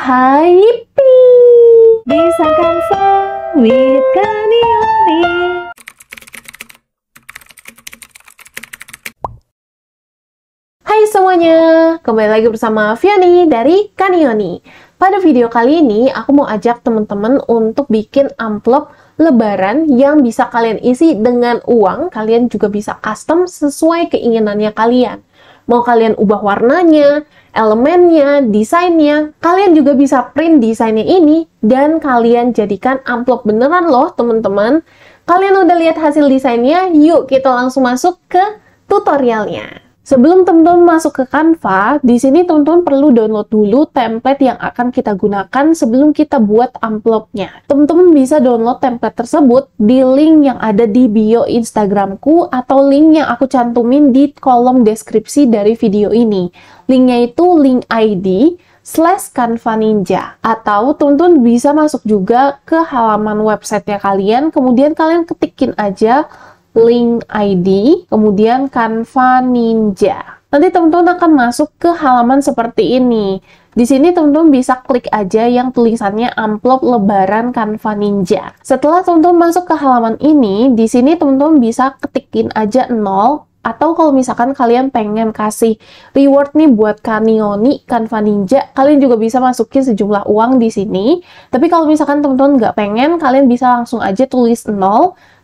hai Bisa disangkan sawit kanioni Hai semuanya, kembali lagi bersama Viani dari Kanioni. Pada video kali ini, aku mau ajak teman-teman untuk bikin amplop lebaran yang bisa kalian isi dengan uang. Kalian juga bisa custom sesuai keinginannya kalian. Mau kalian ubah warnanya, elemennya, desainnya, kalian juga bisa print desainnya ini dan kalian jadikan amplop beneran loh teman-teman. Kalian udah lihat hasil desainnya, yuk kita langsung masuk ke tutorialnya. Sebelum teman-teman masuk ke Canva, di sini teman-teman perlu download dulu template yang akan kita gunakan sebelum kita buat amplopnya. Teman-teman bisa download template tersebut di link yang ada di bio Instagramku atau link yang aku cantumin di kolom deskripsi dari video ini. Linknya itu link ID slash Canva Ninja. Atau teman-teman bisa masuk juga ke halaman websitenya kalian, kemudian kalian ketikin aja link ID, kemudian Canva Ninja. Nanti teman-teman akan masuk ke halaman seperti ini. Di sini teman-teman bisa klik aja yang tulisannya amplop lebaran Canva Ninja. Setelah teman-teman masuk ke halaman ini, di sini teman-teman bisa ketikin aja 0 atau kalau misalkan kalian pengen kasih reward nih buat Kanioni, Kanva Ninja, kalian juga bisa masukin sejumlah uang di sini. Tapi kalau misalkan teman-teman nggak pengen, kalian bisa langsung aja tulis 0,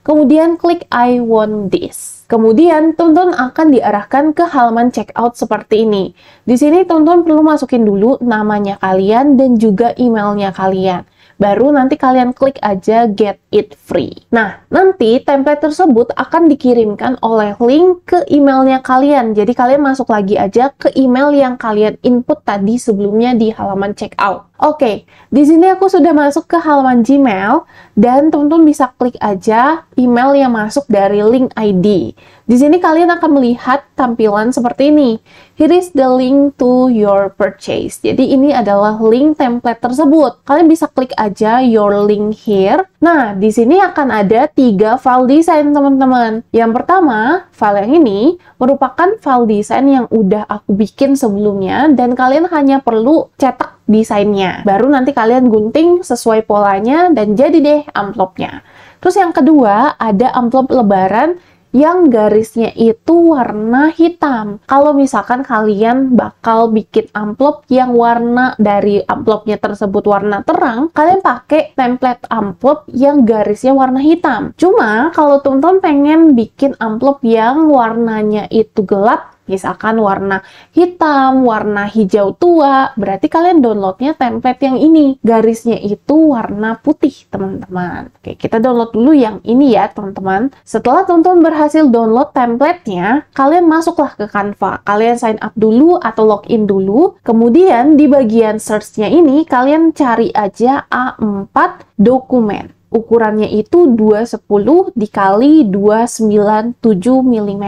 kemudian klik I want this. Kemudian, teman-teman akan diarahkan ke halaman checkout seperti ini. Di sini, teman-teman perlu masukin dulu namanya kalian dan juga emailnya kalian baru nanti kalian klik aja get it free. Nah, nanti template tersebut akan dikirimkan oleh link ke emailnya kalian. Jadi kalian masuk lagi aja ke email yang kalian input tadi sebelumnya di halaman checkout. Oke, okay, di sini aku sudah masuk ke halaman Gmail dan teman-teman bisa klik aja email yang masuk dari link ID. Di sini kalian akan melihat tampilan seperti ini. Here is the link to your purchase. Jadi ini adalah link template tersebut. Kalian bisa klik aja your link here. Nah, di sini akan ada tiga file design teman-teman. Yang pertama, file yang ini merupakan file design yang udah aku bikin sebelumnya dan kalian hanya perlu cetak desainnya. Baru nanti kalian gunting sesuai polanya dan jadi deh amplopnya. Terus yang kedua ada amplop lebaran yang garisnya itu warna hitam. Kalau misalkan kalian bakal bikin amplop yang warna dari amplopnya tersebut warna terang, kalian pakai template amplop yang garisnya warna hitam. Cuma kalau teman-teman pengen bikin amplop yang warnanya itu gelap, misalkan warna hitam, warna hijau tua, berarti kalian downloadnya template yang ini. Garisnya itu warna putih, teman-teman. Oke, kita download dulu yang ini ya, teman-teman. Setelah teman-teman berhasil download template-nya, kalian masuklah ke Canva. Kalian sign up dulu atau login dulu. Kemudian di bagian searchnya ini, kalian cari aja A4 dokumen ukurannya itu 210 dikali 297 mm.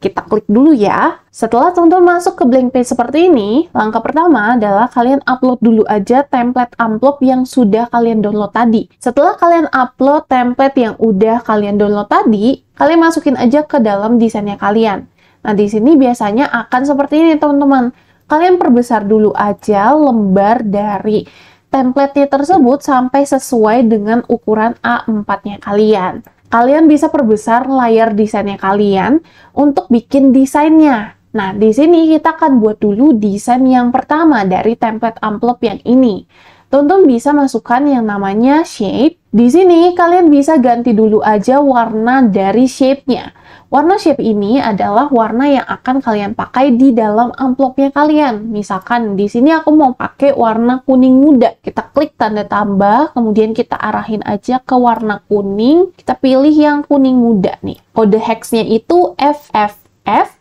Kita klik dulu ya. Setelah teman-teman masuk ke blank page seperti ini, langkah pertama adalah kalian upload dulu aja template amplop yang sudah kalian download tadi. Setelah kalian upload template yang udah kalian download tadi, kalian masukin aja ke dalam desainnya kalian. Nah, di sini biasanya akan seperti ini, teman-teman. Kalian perbesar dulu aja lembar dari template-nya tersebut sampai sesuai dengan ukuran A4-nya kalian. Kalian bisa perbesar layar desainnya kalian untuk bikin desainnya. Nah, di sini kita akan buat dulu desain yang pertama dari template amplop yang ini. Tonton bisa masukkan yang namanya shape, di sini kalian bisa ganti dulu aja warna dari shape-nya. Warna shape ini adalah warna yang akan kalian pakai di dalam amplopnya kalian. Misalkan di sini aku mau pakai warna kuning muda. Kita klik tanda tambah, kemudian kita arahin aja ke warna kuning. Kita pilih yang kuning muda nih. Kode hexnya itu FFF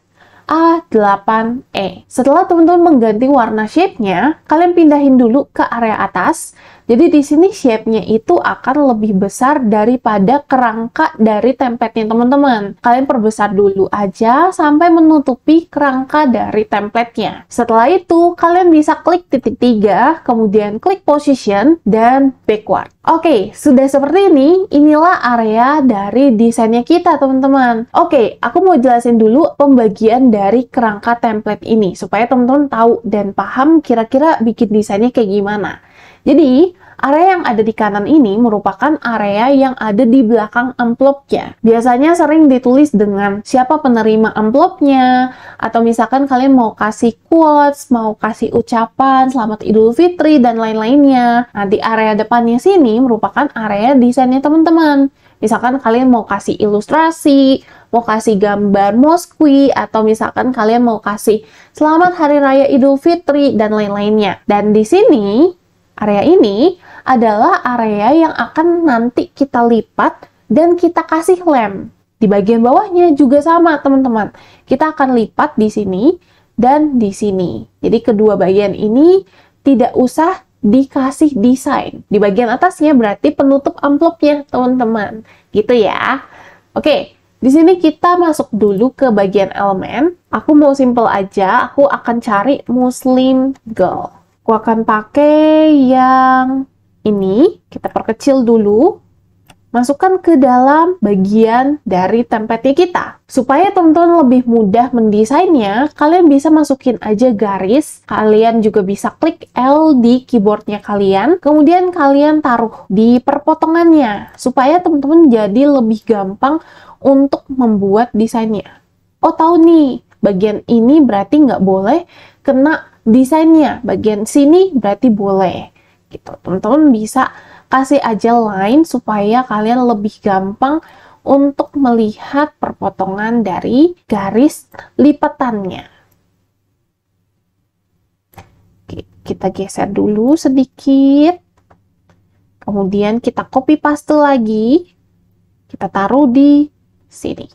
A8E. Setelah teman-teman mengganti warna shape-nya, kalian pindahin dulu ke area atas, jadi di sini shape-nya itu akan lebih besar daripada kerangka dari template-nya teman-teman. Kalian perbesar dulu aja sampai menutupi kerangka dari template-nya. Setelah itu, kalian bisa klik titik tiga, kemudian klik position, dan backward. Oke, okay, sudah seperti ini, inilah area dari desainnya kita, teman-teman. Oke, okay, aku mau jelasin dulu pembagian dari kerangka template ini, supaya teman-teman tahu dan paham kira-kira bikin desainnya kayak gimana. Jadi, area yang ada di kanan ini merupakan area yang ada di belakang amplopnya. Biasanya sering ditulis dengan siapa penerima amplopnya, atau misalkan kalian mau kasih quotes, mau kasih ucapan, selamat idul fitri, dan lain-lainnya. Nah, di area depannya sini merupakan area desainnya teman-teman. Misalkan kalian mau kasih ilustrasi, mau kasih gambar moskwi, atau misalkan kalian mau kasih selamat hari raya idul fitri, dan lain-lainnya. Dan di sini, Area ini adalah area yang akan nanti kita lipat dan kita kasih lem. Di bagian bawahnya juga sama, teman-teman. Kita akan lipat di sini dan di sini. Jadi kedua bagian ini tidak usah dikasih desain. Di bagian atasnya berarti penutup amplopnya, teman-teman. Gitu ya. Oke, di sini kita masuk dulu ke bagian elemen. Aku mau simple aja, aku akan cari muslim girl aku akan pakai yang ini kita perkecil dulu masukkan ke dalam bagian dari template kita. Supaya teman-teman lebih mudah mendesainnya, kalian bisa masukin aja garis, kalian juga bisa klik L di keyboardnya kalian, kemudian kalian taruh di perpotongannya, supaya teman-teman jadi lebih gampang untuk membuat desainnya. Oh tahu nih, bagian ini berarti nggak boleh kena desainnya. Bagian sini berarti boleh. Gitu. Teman-teman bisa kasih aja line supaya kalian lebih gampang untuk melihat perpotongan dari garis lipatannya. Oke, kita geser dulu sedikit. Kemudian kita copy paste lagi. Kita taruh di sini.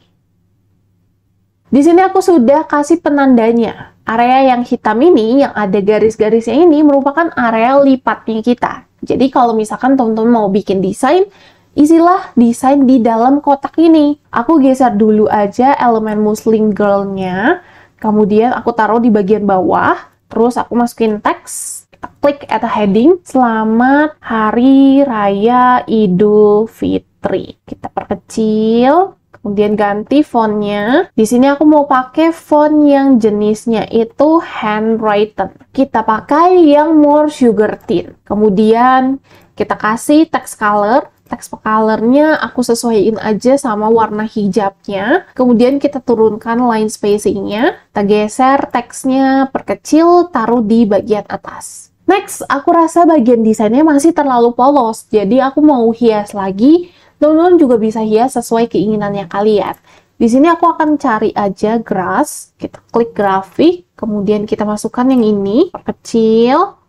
Di sini aku sudah kasih penandanya. Area yang hitam ini, yang ada garis-garisnya ini merupakan area lipatnya kita. Jadi kalau misalkan teman-teman mau bikin desain, isilah desain di dalam kotak ini. Aku geser dulu aja elemen muslim girl-nya, kemudian aku taruh di bagian bawah, terus aku masukin teks, klik at heading, selamat hari raya idul fitri. Kita perkecil, kemudian ganti fontnya. Di sini aku mau pakai font yang jenisnya itu handwritten. Kita pakai yang more sugar tint. Kemudian kita kasih text color text color-nya aku sesuaiin aja sama warna hijabnya. Kemudian kita turunkan line spacingnya, kita geser teksnya perkecil, taruh di bagian atas. Next, aku rasa bagian desainnya masih terlalu polos, jadi aku mau hias lagi Teman-teman juga bisa hias ya, sesuai keinginannya kalian. Di sini aku akan cari aja grass, kita klik grafik, kemudian kita masukkan yang ini, perkecil,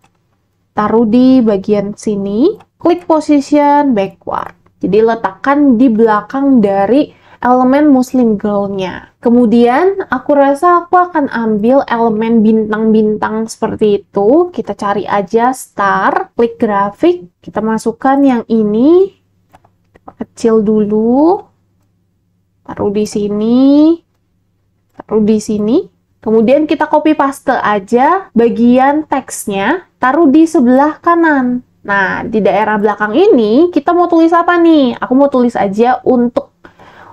taruh di bagian sini, klik position backward. Jadi letakkan di belakang dari elemen muslim girl-nya. Kemudian aku rasa aku akan ambil elemen bintang-bintang seperti itu. Kita cari aja star, klik grafik, kita masukkan yang ini, kecil dulu, taruh di sini, taruh di sini. Kemudian kita copy paste aja bagian teksnya, taruh di sebelah kanan. Nah, di daerah belakang ini kita mau tulis apa nih? Aku mau tulis aja untuk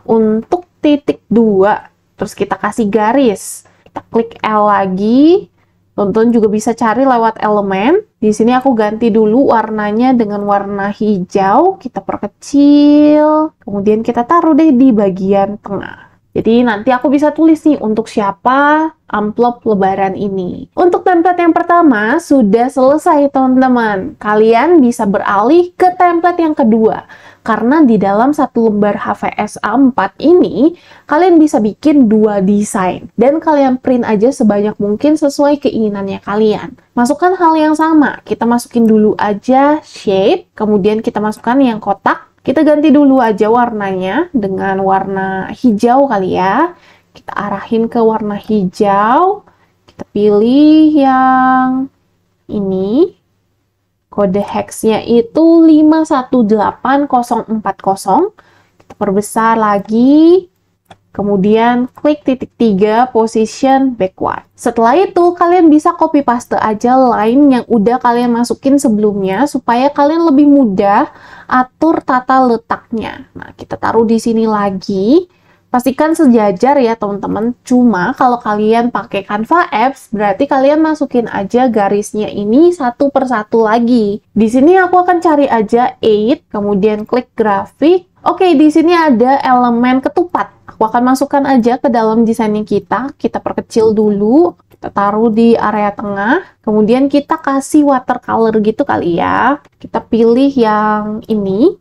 untuk titik 2. Terus kita kasih garis. Kita klik L lagi, Tonton juga bisa cari lewat elemen. Di sini aku ganti dulu warnanya dengan warna hijau. Kita perkecil. Kemudian kita taruh deh di bagian tengah. Jadi nanti aku bisa tulis nih untuk siapa amplop lebaran ini. Untuk template yang pertama sudah selesai teman-teman. Kalian bisa beralih ke template yang kedua. Karena di dalam satu lembar HVS A4 ini, kalian bisa bikin dua desain. Dan kalian print aja sebanyak mungkin sesuai keinginannya kalian. Masukkan hal yang sama. Kita masukin dulu aja shape, kemudian kita masukkan yang kotak. Kita ganti dulu aja warnanya dengan warna hijau kali ya. Kita arahin ke warna hijau. Kita pilih yang ini Kode hexnya itu 518040. Kita perbesar lagi. Kemudian klik titik tiga position backward. Setelah itu kalian bisa copy paste aja line yang udah kalian masukin sebelumnya supaya kalian lebih mudah atur tata letaknya. Nah, kita taruh di sini lagi. Pastikan sejajar ya teman-teman. Cuma kalau kalian pakai Canva Apps, berarti kalian masukin aja garisnya ini satu persatu lagi. Di sini aku akan cari aja 8, kemudian klik grafik. Oke, di sini ada elemen ketupat. Aku akan masukkan aja ke dalam desainnya kita. Kita perkecil dulu, kita taruh di area tengah. Kemudian kita kasih watercolor gitu kali ya. Kita pilih yang ini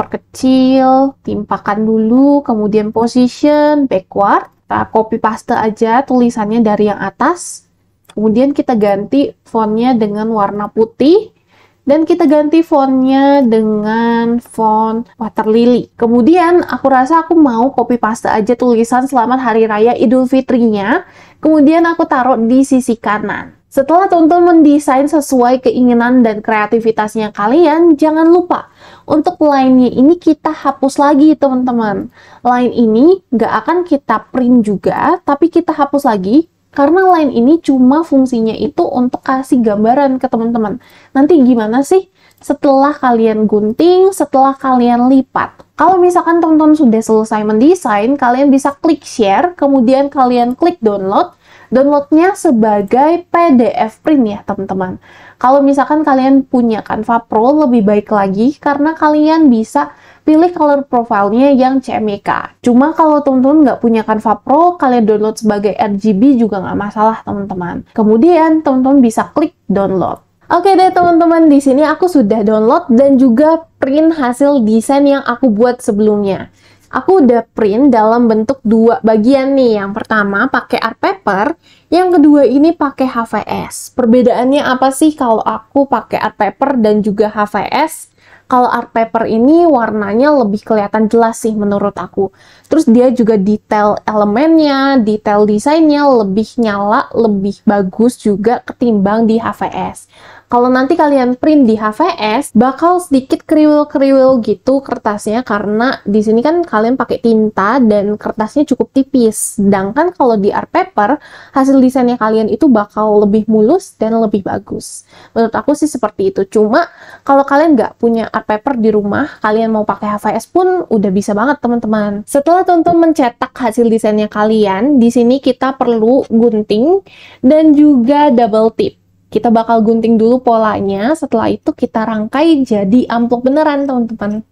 perkecil, timpakan dulu, kemudian position, backward. Kita nah, copy paste aja tulisannya dari yang atas. Kemudian kita ganti fontnya dengan warna putih. Dan kita ganti fontnya dengan font water lily. Kemudian aku rasa aku mau copy paste aja tulisan selamat hari raya idul fitrinya. Kemudian aku taruh di sisi kanan. Setelah tonton mendesain sesuai keinginan dan kreativitasnya kalian, jangan lupa untuk lainnya ini kita hapus lagi teman-teman. Line ini nggak akan kita print juga, tapi kita hapus lagi karena line ini cuma fungsinya itu untuk kasih gambaran ke teman-teman. Nanti gimana sih setelah kalian gunting, setelah kalian lipat? Kalau misalkan teman-teman sudah selesai mendesain, kalian bisa klik share, kemudian kalian klik download, Downloadnya sebagai PDF print ya teman-teman. Kalau misalkan kalian punya Canva Pro lebih baik lagi karena kalian bisa pilih color profile yang CMYK. Cuma kalau teman-teman nggak punya Canva Pro, kalian download sebagai RGB juga nggak masalah teman-teman. Kemudian teman-teman bisa klik download. Oke deh teman-teman, di sini aku sudah download dan juga print hasil desain yang aku buat sebelumnya aku udah print dalam bentuk dua bagian nih. Yang pertama pakai art paper, yang kedua ini pakai HVS. Perbedaannya apa sih kalau aku pakai art paper dan juga HVS? Kalau art paper ini warnanya lebih kelihatan jelas sih menurut aku. Terus dia juga detail elemennya, detail desainnya lebih nyala, lebih bagus juga ketimbang di HVS. Kalau nanti kalian print di HVS, bakal sedikit kriwil-kriwil gitu kertasnya karena di sini kan kalian pakai tinta dan kertasnya cukup tipis. Sedangkan kalau di art paper, hasil desainnya kalian itu bakal lebih mulus dan lebih bagus. Menurut aku sih seperti itu. Cuma kalau kalian nggak punya art paper di rumah, kalian mau pakai HVS pun udah bisa banget teman-teman. Setelah tonton mencetak hasil desainnya kalian, di sini kita perlu gunting dan juga double tip. Kita bakal gunting dulu polanya, setelah itu kita rangkai jadi amplop beneran teman-teman.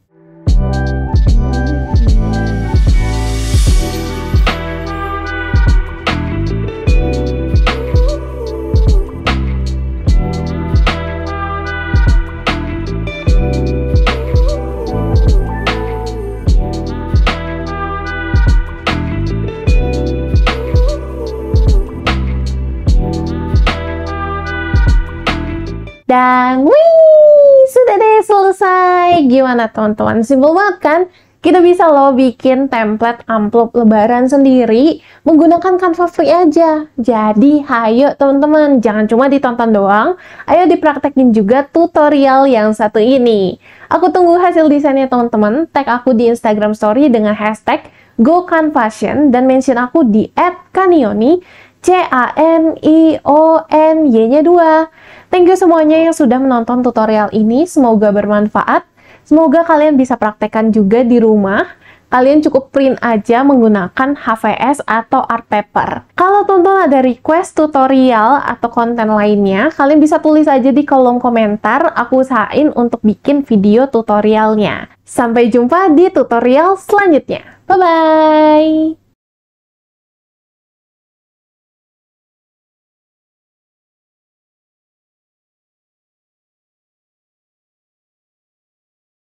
Gimana teman-teman? Simple banget kan? Kita bisa loh bikin template amplop lebaran sendiri menggunakan Canva Free aja. Jadi, hayo teman-teman, jangan cuma ditonton doang, ayo dipraktekin juga tutorial yang satu ini. Aku tunggu hasil desainnya teman-teman, tag aku di Instagram story dengan hashtag GoCanFashion dan mention aku di @kanioni C A N I O N Y-nya 2. Thank you semuanya yang sudah menonton tutorial ini, semoga bermanfaat. Semoga kalian bisa praktekkan juga di rumah. Kalian cukup print aja menggunakan HVS atau art paper. Kalau tonton ada request tutorial atau konten lainnya, kalian bisa tulis aja di kolom komentar. Aku usahain untuk bikin video tutorialnya. Sampai jumpa di tutorial selanjutnya. Bye-bye!